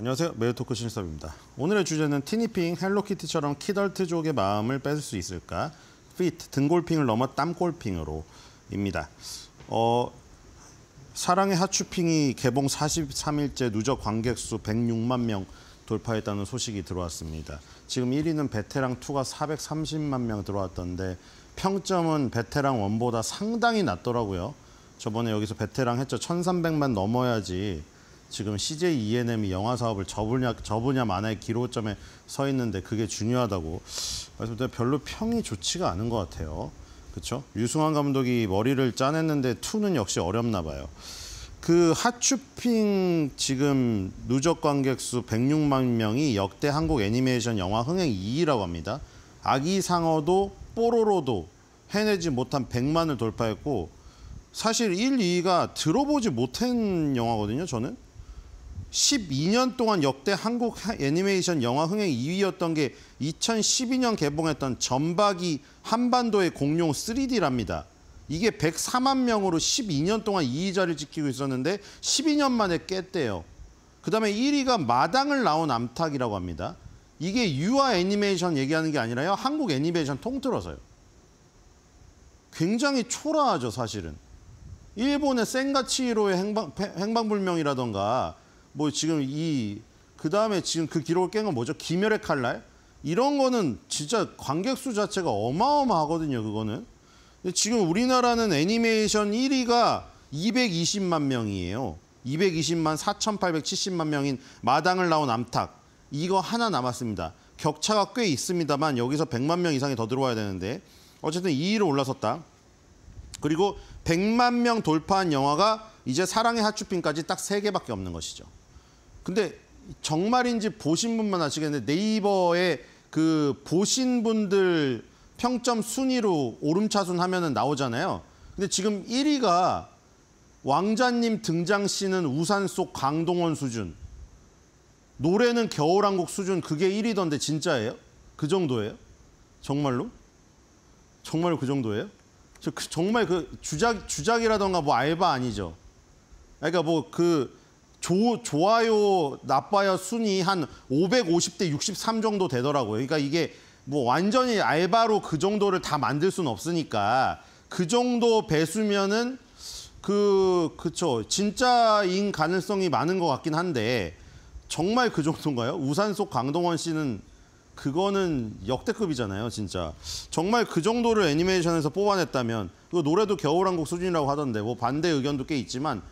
안녕하세요. 메일토크 신섭입니다. 오늘의 주제는 티니핑 헬로키티처럼 키덜트족의 마음을 뺏을 수 있을까? 피트 등골핑을 넘어 땀골핑으로입니다. 어, 사랑의 하추핑이 개봉 43일째 누적 관객수 106만 명 돌파했다는 소식이 들어왔습니다. 지금 1위는 베테랑2가 430만 명 들어왔던데 평점은 베테랑 1보다 상당히 낮더라고요. 저번에 여기서 베테랑 했죠. 1300만 넘어야지 지금 CJ ENM이 영화 사업을 접으냐 접으냐 마냐의 기로점에 서 있는데 그게 중요하다고 말씀드렸 별로 평이 좋지가 않은 것 같아요. 그렇죠? 유승환 감독이 머리를 짜냈는데 투는 역시 어렵나 봐요. 그하추핑 지금 누적 관객 수 106만 명이 역대 한국 애니메이션 영화 흥행 2위라고 합니다. 아기 상어도 뽀로로도 해내지 못한 100만을 돌파했고 사실 1, 2위가 들어보지 못한 영화거든요, 저는. 12년 동안 역대 한국 애니메이션 영화 흥행 2위였던 게 2012년 개봉했던 전박이 한반도의 공룡 3D랍니다. 이게 104만 명으로 12년 동안 2위 자리를 지키고 있었는데 12년 만에 깼대요. 그다음에 1위가 마당을 나온 암탉이라고 합니다. 이게 유아 애니메이션 얘기하는 게 아니라요. 한국 애니메이션 통틀어서요. 굉장히 초라하죠, 사실은. 일본의 센가치로의 행방, 행방불명이라던가 뭐 지금 이 그다음에 지금 그 기록을 깬 건 뭐죠? 기멸의 칼날 이런 거는 진짜 관객 수 자체가 어마어마하거든요. 그거는 지금 우리나라는 애니메이션 1위가 220만 명이에요. 220만 4,870만 명인 마당을 나온 암탉 이거 하나 남았습니다. 격차가 꽤 있습니다만 여기서 100만 명 이상이 더 들어와야 되는데 어쨌든 2위로 올라섰다. 그리고 100만 명 돌파한 영화가 이제 사랑의 하추핀까지 딱 3개밖에 없는 것이죠. 근데 정말인지 보신 분만 아시겠는데 네이버에 그 보신 분들 평점 순위로 오름차순 하면은 나오잖아요. 근데 지금 1위가 왕자님 등장 씨는 우산 속 강동원 수준. 노래는 겨울왕국 수준 그게 1위던데 진짜예요? 그 정도예요? 정말로? 정말 로그 정도예요? 저그 정말 그 주작 주작이라던가 뭐 알바 아니죠. 그러니까 뭐그 조, 좋아요, 나빠요 순위 한 550대 63 정도 되더라고요. 그러니까 이게 뭐 완전히 알바로 그 정도를 다 만들 수는 없으니까 그 정도 배수면은 그 그쵸 진짜인 가능성이 많은 것 같긴 한데 정말 그 정도인가요? 우산 속 강동원 씨는 그거는 역대급이잖아요, 진짜. 정말 그 정도를 애니메이션에서 뽑아냈다면 그 노래도 겨울왕국 수준이라고 하던데 뭐 반대 의견도 꽤 있지만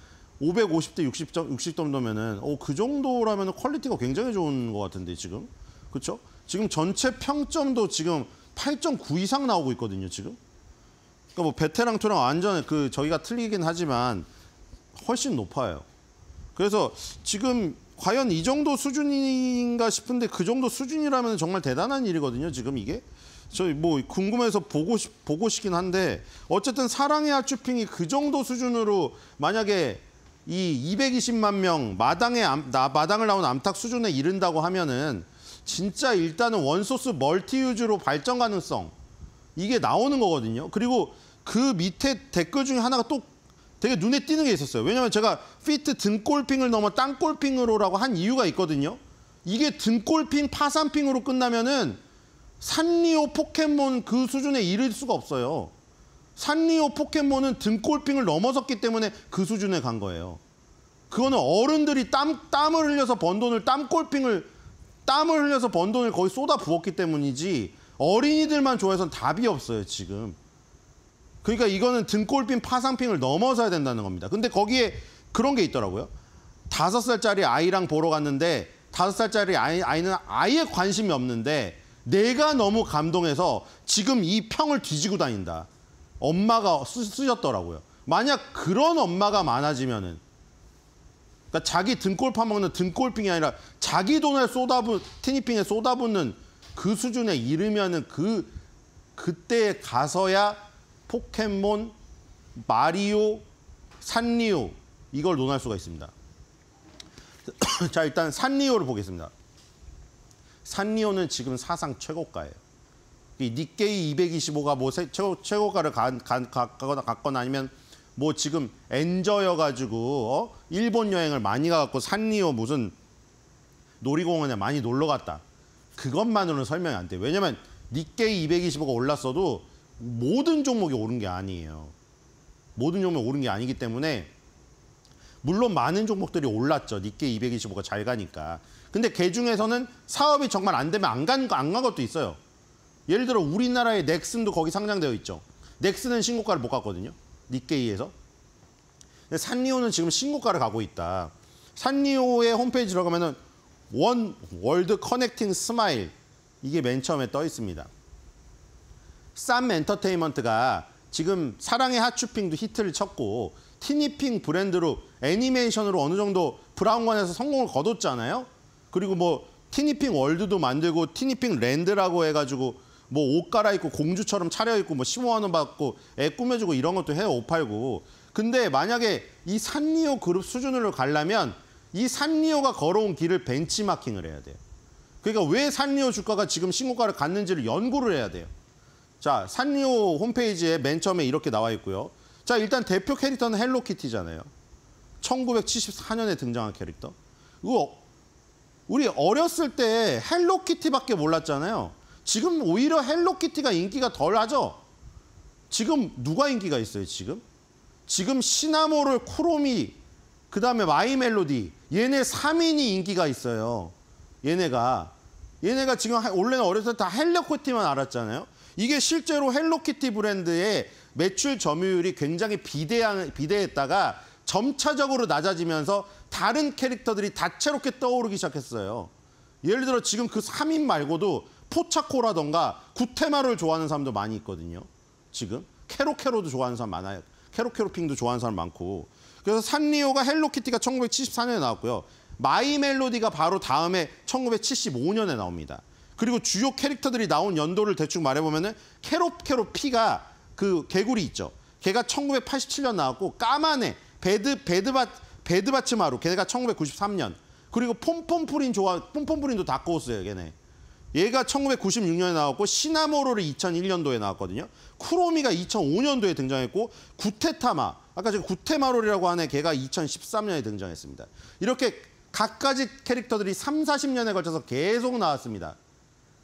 550대 60점, 60점도면은 어, 그 정도라면 퀄리티가 굉장히 좋은 것 같은데 지금 그쵸 지금 전체 평점도 지금 8.9 이상 나오고 있거든요 지금. 그러니까 뭐 베테랑 투랑 완전 그 저희가 틀리긴 하지만 훨씬 높아요. 그래서 지금 과연 이 정도 수준인가 싶은데 그 정도 수준이라면 정말 대단한 일이거든요 지금 이게. 저 뭐 궁금해서 보고 싶 보고 싶긴 한데 어쨌든 사랑의 하츄핑이 그 정도 수준으로 만약에 이 220만 명 마당에 나, 마당을 나온 암탉 수준에 이른다고 하면은 진짜 일단은 원소스 멀티 유즈로 발전 가능성 이게 나오는 거거든요. 그리고 그 밑에 댓글 중에 하나가 또 되게 눈에 띄는 게 있었어요. 왜냐면 제가 피트 등골핑을 넘어 땅골핑으로라고 한 이유가 있거든요. 이게 등골핑, 파산핑으로 끝나면은 산리오 포켓몬 그 수준에 이를 수가 없어요. 산리오 포켓몬은 등골핑을 넘어섰기 때문에 그 수준에 간 거예요. 그거는 어른들이 땀, 땀을 흘려서 번 돈을 땀골핑을 땀을 흘려서 번 돈을 거의 쏟아 부었기 때문이지 어린이들만 좋아해서는 답이 없어요 지금. 그러니까 이거는 등골핑 파상핑을 넘어서야 된다는 겁니다. 근데 거기에 그런 게 있더라고요. 다섯 살짜리 아이랑 보러 갔는데 다섯 살짜리 아이, 아이는 아예 관심이 없는데 내가 너무 감동해서 지금 이 평을 뒤지고 다닌다. 엄마가 쓰, 쓰셨더라고요. 만약 그런 엄마가 많아지면은 그러니까 자기 등골 파먹는 등골핑이 아니라 자기 돈을 쏟아붓 티니핑에 쏟아붓는 그 수준에 이르면은 그그때 가서야 포켓몬, 마리오, 산리오 이걸 논할 수가 있습니다. 자 일단 산리오를 보겠습니다. 산리오는 지금 사상 최고가예요. 이 니케이 225가 뭐 최고, 최고가를 간, 간, 갔거나, 갔거나 아니면 뭐 지금 엔저여가지고 어? 일본 여행을 많이 가갖고 산리오 무슨 놀이공원에 많이 놀러 갔다. 그것만으로는 설명이 안 돼. 왜냐면 니케이 225가 올랐어도 모든 종목이 오른 게 아니에요. 모든 종목이 오른 게 아니기 때문에 물론 많은 종목들이 올랐죠. 니케이 225가 잘 가니까. 근데 개 그 중에서는 사업이 정말 안 되면 안간안간 것도 있어요. 예를 들어 우리나라의 넥슨도 거기 상장되어 있죠. 넥슨은 신고가를 못 갔거든요. 니케이에서. 근데 산리오는 지금 신고가를 가고 있다. 산리오의 홈페이지 들어가면은 원 월드 커넥팅 스마일 이게 맨 처음에 떠 있습니다. 쌈 엔터테인먼트가 지금 사랑의 하추핑도 히트를 쳤고 티니핑 브랜드로 애니메이션으로 어느 정도 브라운관에서 성공을 거뒀잖아요. 그리고 뭐 티니핑 월드도 만들고 티니핑 랜드라고 해가지고 뭐옷 갈아입고 공주처럼 차려입고 뭐 15만 원 받고 애 꾸며주고 이런 것도 해요. 589. 근데 만약에 이 산리오 그룹 수준으로 가려면 이 산리오가 걸어온 길을 벤치마킹을 해야 돼요. 그러니까 왜 산리오 주가가 지금 신고가를 갔는지를 연구를 해야 돼요. 자, 산리오 홈페이지에 맨 처음에 이렇게 나와 있고요. 자, 일단 대표 캐릭터는 헬로키티잖아요. 1974년에 등장한 캐릭터. 이거 우리 어렸을 때 헬로키티밖에 몰랐잖아요. 지금 오히려 헬로키티가 인기가 덜하죠? 지금 누가 인기가 있어요, 지금? 지금 시나모롤, 코로미, 그다음에 마이멜로디 얘네 3인이 인기가 있어요. 얘네가. 얘네가 지금 원래는 어렸을 때 다 헬로키티만 알았잖아요. 이게 실제로 헬로키티 브랜드의 매출 점유율이 굉장히 비대한, 비대했다가 점차적으로 낮아지면서 다른 캐릭터들이 다채롭게 떠오르기 시작했어요. 예를 들어 지금 그 3인 말고도 포차코라던가 구테마를 좋아하는 사람도 많이 있거든요. 지금 캐로캐로도 좋아하는 사람 많아요. 캐로캐로핑도 좋아하는 사람 많고. 그래서 산리오가 헬로키티가 1974년에 나왔고요. 마이 멜로디가 바로 다음에 1975년에 나옵니다. 그리고 주요 캐릭터들이 나온 연도를 대충 말해보면은 캐로캐로피가 그 개구리 있죠. 걔가 1987년 나왔고 까만해 베드 베드바 베드바츠마루 걔가 1993년 그리고 폼폼프린 좋아 폼폼프린도 다크호어요 걔네 얘가 1996년에 나왔고 시나모로를 2001년도에 나왔거든요. 쿠로미가 2005년도에 등장했고 구테타마, 아까 제가 구테마롤이라고 하는 걔가 2013년에 등장했습니다. 이렇게 각가지 캐릭터들이 3, 40년에 걸쳐서 계속 나왔습니다.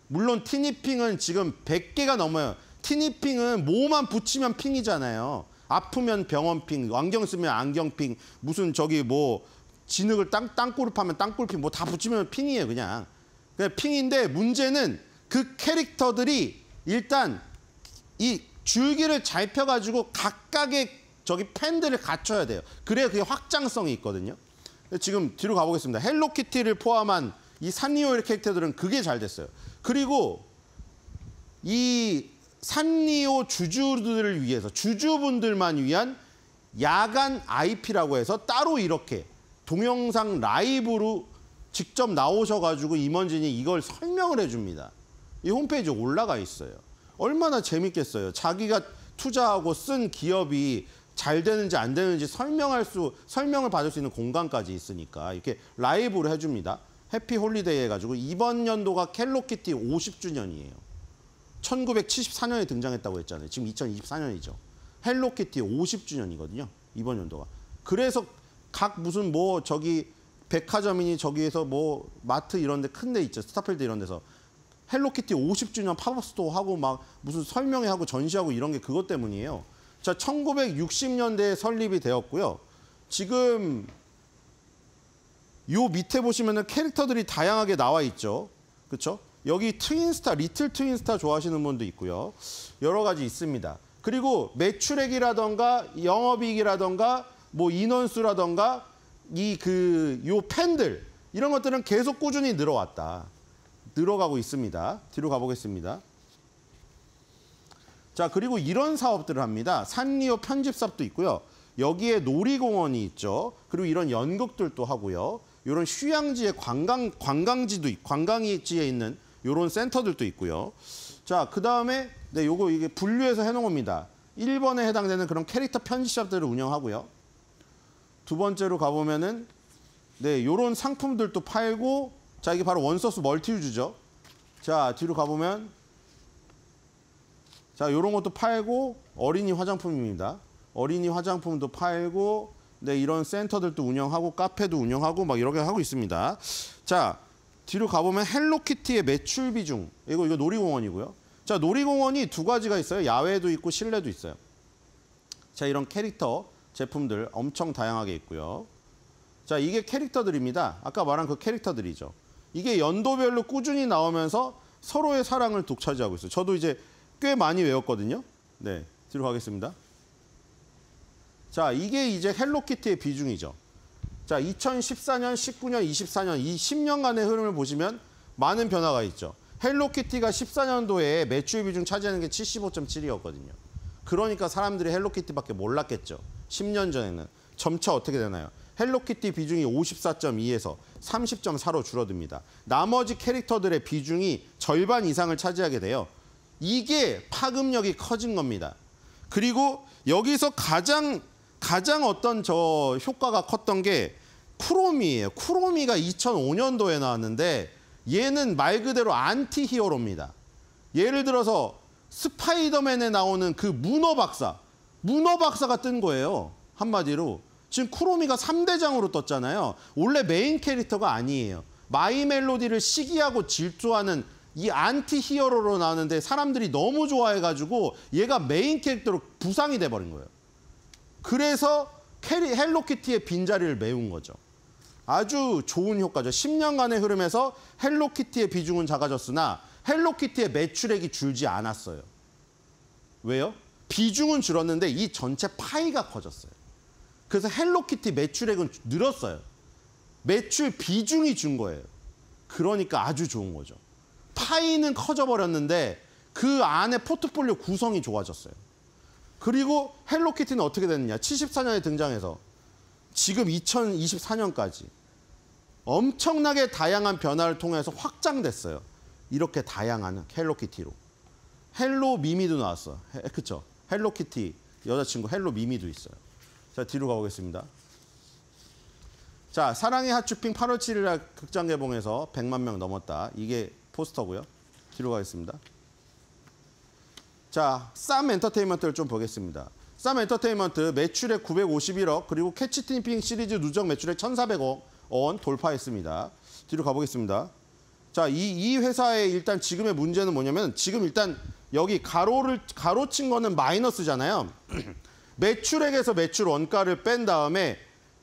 물론 티니핑은 지금 100개가 넘어요. 티니핑은 뭐만 붙이면 핑이잖아요. 아프면 병원핑, 안경 쓰면 안경핑, 무슨 저기 뭐 진흙을 땅, 땅굴을 파면 땅굴핑 뭐 다 붙이면 핑이에요 그냥. 그냥 핑인데 문제는 그 캐릭터들이 일단 이 줄기를 잘 펴가지고 각각의 저기 팬들을 갖춰야 돼요. 그래야 그게 확장성이 있거든요. 지금 뒤로 가보겠습니다. 헬로키티를 포함한 이산리오의 캐릭터들은 그게 잘 됐어요. 그리고 이 산리오 주주들을 위해서 주주분들만 위한 야간 IP라고 해서 따로 이렇게 동영상 라이브로 직접 나오셔가지고 임원진이 이걸 설명을 해줍니다. 이 홈페이지에 올라가 있어요. 얼마나 재밌겠어요. 자기가 투자하고 쓴 기업이 잘 되는지 안 되는지 설명할 수, 설명을 받을 수 있는 공간까지 있으니까 이렇게 라이브로 해줍니다. 해피 홀리데이 해가지고 이번 연도가 캘로키티 50주년이에요. 1974년에 등장했다고 했잖아요. 지금 2024년이죠. 헬로키티 50주년이거든요. 이번 연도가. 그래서 각 무슨 뭐 저기 백화점이니 저기에서 뭐 마트 이런 데 큰 데 있죠. 스타필드 이런 데서. 헬로키티 50주년 팝업스토어 하고 막 무슨 설명회 하고 전시하고 이런 게 그것 때문이에요. 자, 1960년대에 설립이 되었고요. 지금 요 밑에 보시면은 캐릭터들이 다양하게 나와 있죠. 그렇죠? 여기 트윈스타, 리틀 트윈스타 좋아하시는 분도 있고요. 여러 가지 있습니다. 그리고 매출액이라던가 영업이익이라던가 뭐 인원수라던가 이그요 팬들 이런 것들은 계속 꾸준히 늘어왔다. 늘어가고 있습니다. 뒤로 가보겠습니다. 자, 그리고 이런 사업들을 합니다. 산리오 편집사업도 있고요. 여기에 놀이공원이 있죠. 그리고 이런 연극들도 하고요. 이런 휴양지의 관광, 관광지도, 관광지에 있는 이런 센터들도 있고요. 자, 그 다음에, 네, 요거 이게 분류해서 해놓은 겁니다. 1번에 해당되는 그런 캐릭터 편집샵들을 운영하고요. 두 번째로 가보면은 네, 요런 상품들도 팔고 자, 이게 바로 원서스 멀티 유즈죠. 자, 뒤로 가보면 자, 요런 것도 팔고 어린이 화장품입니다. 어린이 화장품도 팔고 네, 이런 센터들도 운영하고 카페도 운영하고 막 이렇게 하고 있습니다. 자, 뒤로 가보면 헬로키티의 매출 비중. 이거 이거 놀이공원이고요. 자, 놀이공원이 두 가지가 있어요. 야외도 있고 실내도 있어요. 자, 이런 캐릭터 제품들 엄청 다양하게 있고요. 자, 이게 캐릭터들입니다. 아까 말한 그 캐릭터들이죠. 이게 연도별로 꾸준히 나오면서 서로의 사랑을 독차지하고 있어요. 저도 이제 꽤 많이 외웠거든요. 네, 뒤로 가겠습니다. 자, 이게 이제 헬로키티의 비중이죠. 자, 2014년, 19년, 24년 이 10년간의 흐름을 보시면 많은 변화가 있죠. 헬로키티가 14년도에 매출 비중 차지하는 게 75.7이었거든요. 그러니까 사람들이 헬로키티밖에 몰랐겠죠. 10년 전에는 점차 어떻게 되나요? 헬로키티 비중이 54.2에서 30.4로 줄어듭니다. 나머지 캐릭터들의 비중이 절반 이상을 차지하게 돼요. 이게 파급력이 커진 겁니다. 그리고 여기서 가장 가장 어떤 저 효과가 컸던 게 쿠로미예요. 쿠로미가 2005년도에 나왔는데 얘는 말 그대로 안티 히어로입니다. 예를 들어서 스파이더맨에 나오는 그 문어 박사 문어 박사가 뜬 거예요. 한마디로. 지금 쿠로미가 3대장으로 떴잖아요. 원래 메인 캐릭터가 아니에요. 마이 멜로디를 시기하고 질투하는 이 안티 히어로로 나오는데 사람들이 너무 좋아해가지고 얘가 메인 캐릭터로 부상이 돼버린 거예요. 그래서 캐리, 헬로키티의 빈자리를 메운 거죠. 아주 좋은 효과죠. 10년간의 흐름에서 헬로키티의 비중은 작아졌으나 헬로키티의 매출액이 줄지 않았어요. 왜요? 비중은 줄었는데 이 전체 파이가 커졌어요. 그래서 헬로키티 매출액은 늘었어요. 매출 비중이 준 거예요. 그러니까 아주 좋은 거죠. 파이는 커져버렸는데 그 안에 포트폴리오 구성이 좋아졌어요. 그리고 헬로키티는 어떻게 됐느냐. 74년에 등장해서 지금 2024년까지 엄청나게 다양한 변화를 통해서 확장됐어요. 이렇게 다양한 헬로키티로. 헬로 미미도 나왔어. 그쵸? 헬로키티 여자친구 헬로 미미도 있어요. 자 뒤로 가보겠습니다. 자 사랑의 하츄핑 8월 7일 날 극장 개봉해서 100만 명 넘었다. 이게 포스터고요. 뒤로 가겠습니다. 자, 쌈 엔터테인먼트를 좀 보겠습니다. 쌈 엔터테인먼트 매출액 951억 그리고 캐치티핑 시리즈 누적 매출액 1,400억 원 돌파했습니다. 뒤로 가보겠습니다. 자, 이, 이 회사의 일단 지금의 문제는 뭐냐면 지금 일단 여기 가로를 가로친 거는 마이너스잖아요. 매출액에서 매출 원가를 뺀 다음에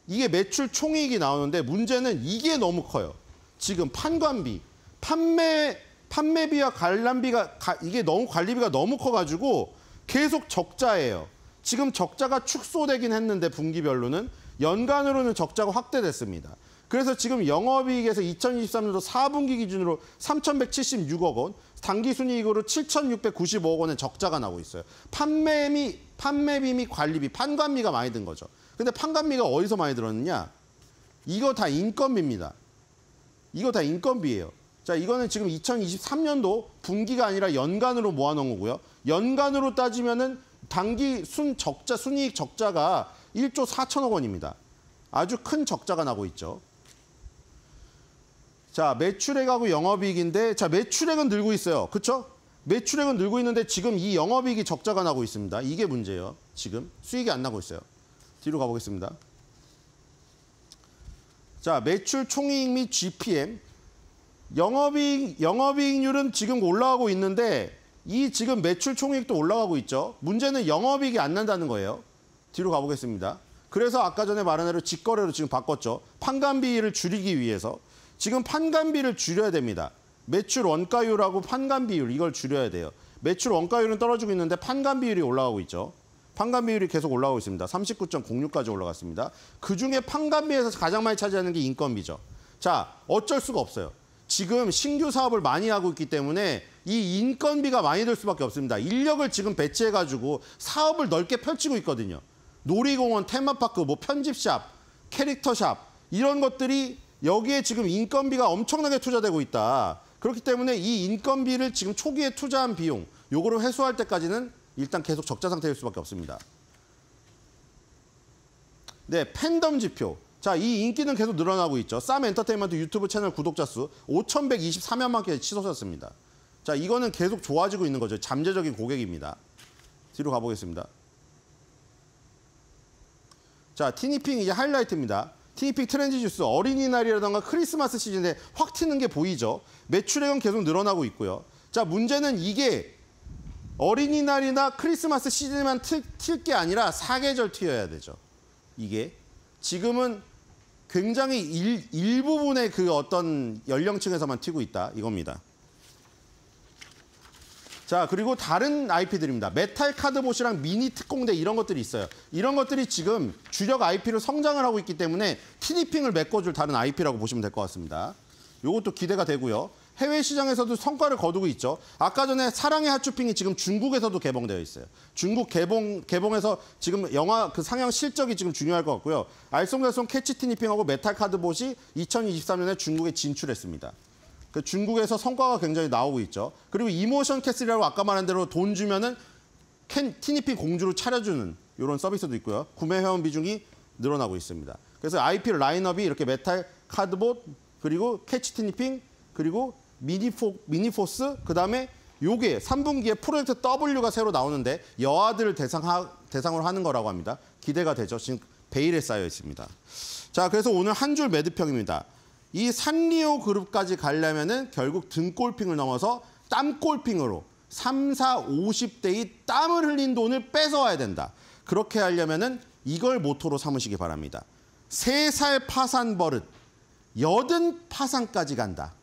이게 매출 총이익이 나오는데 문제는 이게 너무 커요. 지금 판관비, 판매 판매비와 관람비가 이게 너무 관리비가 너무 커가지고 계속 적자예요. 지금 적자가 축소되긴 했는데 분기별로는 연간으로는 적자가 확대됐습니다. 그래서 지금 영업이익에서 2023년도 4분기 기준으로 3,176억 원, 단기 순이익으로 7,695억 원의 적자가 나고 있어요. 판매비, 판매비 및 관리비, 판관비가 많이 든 거죠. 근데 판관비가 어디서 많이 들었느냐? 이거 다 인건비입니다. 이거 다 인건비예요. 자, 이거는 지금 2023년도 분기가 아니라 연간으로 모아놓은 거고요. 연간으로 따지면은 단기 순 적자, 순이익 적자가 1조 4천억 원입니다. 아주 큰 적자가 나고 있죠. 자, 매출액하고 영업이익인데 자, 매출액은 늘고 있어요. 그렇죠? 매출액은 늘고 있는데 지금 이 영업이익이 적자가 나고 있습니다. 이게 문제예요. 지금 수익이 안 나고 있어요. 뒤로 가보겠습니다. 자, 매출 총이익 및 GPM. 영업이익, 영업이익률은 지금 올라가고 있는데 이 지금 매출 총이익도 올라가고 있죠. 문제는 영업이익이 안 난다는 거예요. 뒤로 가보겠습니다. 그래서 아까 전에 말한 대로 직거래로 지금 바꿨죠. 판관비를 줄이기 위해서. 지금 판관비를 줄여야 됩니다. 매출 원가율하고 판관비율 이걸 줄여야 돼요. 매출 원가율은 떨어지고 있는데 판관비율이 올라가고 있죠. 판관비율이 계속 올라가고 있습니다. 39.06까지 올라갔습니다. 그중에 판관비에서 가장 많이 차지하는 게 인건비죠. 자, 어쩔 수가 없어요. 지금 신규 사업을 많이 하고 있기 때문에 이 인건비가 많이 들 수밖에 없습니다. 인력을 지금 배치해가지고 사업을 넓게 펼치고 있거든요. 놀이공원, 테마파크, 뭐 편집샵, 캐릭터샵 이런 것들이 여기에 지금 인건비가 엄청나게 투자되고 있다. 그렇기 때문에 이 인건비를 지금 초기에 투자한 비용, 요거를 회수할 때까지는 일단 계속 적자 상태일 수밖에 없습니다. 네, 팬덤 지표. 자, 이 인기는 계속 늘어나고 있죠. 쌈 엔터테인먼트 유튜브 채널 구독자 수5 1 2 3만만까지 치솟았습니다. 자, 이거는 계속 좋아지고 있는 거죠. 잠재적인 고객입니다. 뒤로 가보겠습니다. 자, 티니핑 이제 하이라이트입니다. TP 트렌지 주스 어린이날이라던가 크리스마스 시즌에 확 튀는 게 보이죠. 매출액은 계속 늘어나고 있고요. 자 문제는 이게 어린이날이나 크리스마스 시즌만튈 게 아니라 사계절 튀어야 되죠. 이게 지금은 굉장히 일, 일부분의 그 어떤 연령층에서만 튀고 있다 이겁니다. 자, 그리고 다른 IP들입니다. 메탈 카드봇이랑 미니 특공대 이런 것들이 있어요. 이런 것들이 지금 주력 IP로 성장을 하고 있기 때문에 티니핑을 메꿔줄 다른 IP라고 보시면 될 것 같습니다. 이것도 기대가 되고요. 해외 시장에서도 성과를 거두고 있죠. 아까 전에 사랑의 하츄핑이 지금 중국에서도 개봉되어 있어요. 중국 개봉 개봉해서 지금 영화 그 상영 실적이 지금 중요할 것 같고요. 알쏭달쏭 캐치 티니핑하고 메탈 카드봇이 2023년에 중국에 진출했습니다. 그 중국에서 성과가 굉장히 나오고 있죠. 그리고 이모션 캐슬이라고 아까 말한 대로 돈 주면은 캔, 티니핑 공주로 차려주는 이런 서비스도 있고요. 구매 회원 비중이 늘어나고 있습니다. 그래서 IP 라인업이 이렇게 메탈, 카드봇, 그리고 캐치 티니핑, 그리고 미니포, 미니포스, 그 다음에 요게 3분기에 프로젝트 W가 새로 나오는데 여아들을 대상 하 대상으로 하는 거라고 합니다. 기대가 되죠. 지금 베일에 쌓여 있습니다. 자, 그래서 오늘 한 줄 매듭형입니다. 이 산리오 그룹까지 가려면은 결국 등골핑을 넘어서 땀골핑으로 3, 4, 50대의 땀을 흘린 돈을 뺏어와야 된다. 그렇게 하려면은 이걸 모토로 삼으시기 바랍니다. 세 살 파산 버릇, 여든 파산까지 간다.